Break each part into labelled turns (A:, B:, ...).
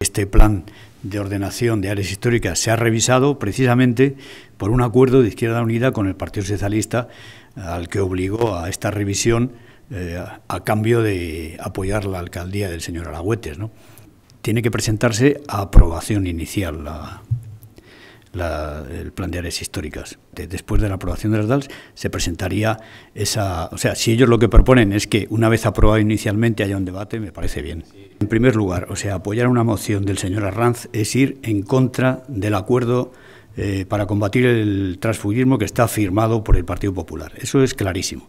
A: Este plan de ordenación de áreas históricas se ha revisado precisamente por un acuerdo de Izquierda Unida con el Partido Socialista al que obligó a esta revisión eh, a cambio de apoyar la alcaldía del señor Aragüetes. ¿no? Tiene que presentarse a aprobación inicial la, el plan de áreas históricas. después de la aprobación de las DALs se presentaría esa... O sea, si ellos lo que proponen es que una vez aprobado inicialmente haya un debate, me parece bien. En primer lugar, o sea, apoyar una moción del señor Arranz es ir en contra del acuerdo eh, para combatir el transfugismo que está firmado por el Partido Popular. Eso es clarísimo.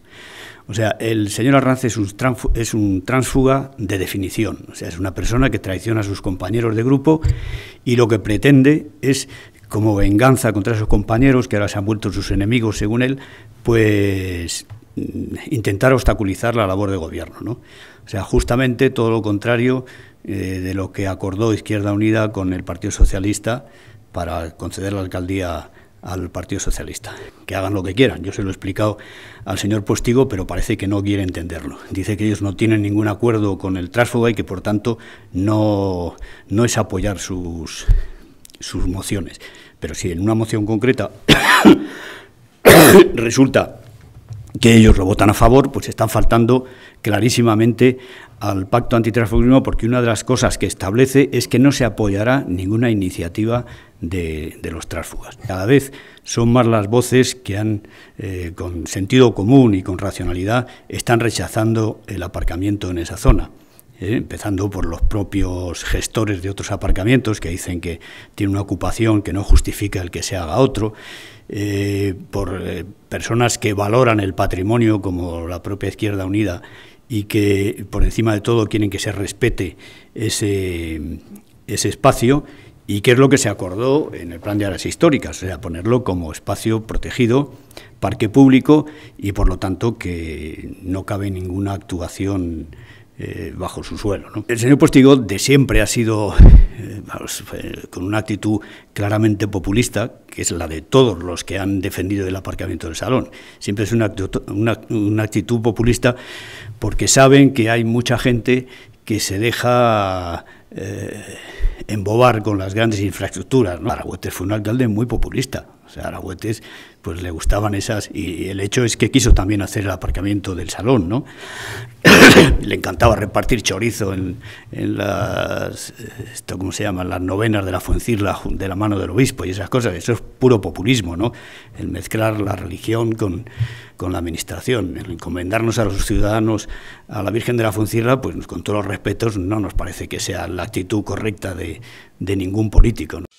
A: O sea, el señor Arranz es un, es un transfuga de definición. O sea, es una persona que traiciona a sus compañeros de grupo y lo que pretende es como venganza contra esos compañeros, que ahora se han vuelto sus enemigos, según él, pues mm, intentar obstaculizar la labor de gobierno. ¿no? O sea, justamente todo lo contrario eh, de lo que acordó Izquierda Unida con el Partido Socialista para conceder la alcaldía al Partido Socialista. Que hagan lo que quieran. Yo se lo he explicado al señor Postigo, pero parece que no quiere entenderlo. Dice que ellos no tienen ningún acuerdo con el Tráfico y que, por tanto, no, no es apoyar sus, sus mociones. Pero si en una moción concreta resulta que ellos lo votan a favor, pues están faltando clarísimamente al pacto antitransfugismo porque una de las cosas que establece es que no se apoyará ninguna iniciativa de, los tránsfugas. Cada vez son más las voces que han, eh, con sentido común y con racionalidad, están rechazando el aparcamiento en esa zona. ¿eh? empezando por los propios gestores de otros aparcamientos que dicen que tiene una ocupación que no justifica el que se haga otro, eh, por eh, personas que valoran el patrimonio como la propia Izquierda Unida y que por encima de todo quieren que se respete ese, ese espacio y que es lo que se acordó en el plan de áreas históricas, o sea, ponerlo como espacio protegido, parque público y por lo tanto que no cabe ninguna actuación eh, bajo su suelo. El señor Postigo de siempre ha sido eh, eh, con una actitud claramente populista, que es la de todos los que han defendido el aparcamiento del salón. Siempre es una actitud, una, actitud populista porque saben que hay mucha gente que se deja embobar con las grandes infraestructuras. ¿no? fue un alcalde muy populista, o sea, Arahuetes pues le gustaban esas y el hecho es que quiso también hacer el aparcamiento del salón, ¿no? le encantaba repartir chorizo en, en, las esto cómo se llama, las novenas de la Fuencirla de la mano del obispo y esas cosas, eso es puro populismo, ¿no? El mezclar la religión con, con la administración, el encomendarnos a los ciudadanos a la Virgen de la Fuencirla, pues con todos los respetos no nos parece que sea la actitud correcta de, de ningún político. ¿no?